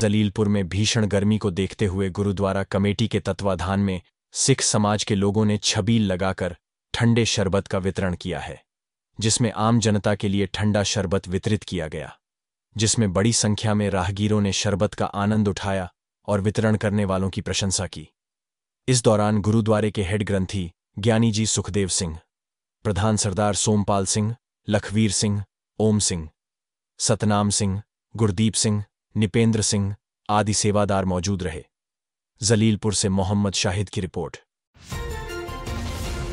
जलीलपुर में भीषण गर्मी को देखते हुए गुरुद्वारा कमेटी के तत्वाधान में सिख समाज के लोगों ने छबील लगाकर ठंडे शरबत का वितरण किया है जिसमें आम जनता के लिए ठंडा शरबत वितरित किया गया जिसमें बड़ी संख्या में राहगीरों ने शरबत का आनंद उठाया और वितरण करने वालों की प्रशंसा की इस दौरान गुरुद्वारे के हेड ग्रंथी ज्ञानी जी सुखदेव सिंह प्रधान सरदार सोमपाल सिंह लखवीर सिंह ओम सिंह सतनाम सिंह गुरदीप सिंह निपेंद्र सिंह आदि सेवादार मौजूद रहे जलीलपुर से मोहम्मद शाहिद की रिपोर्ट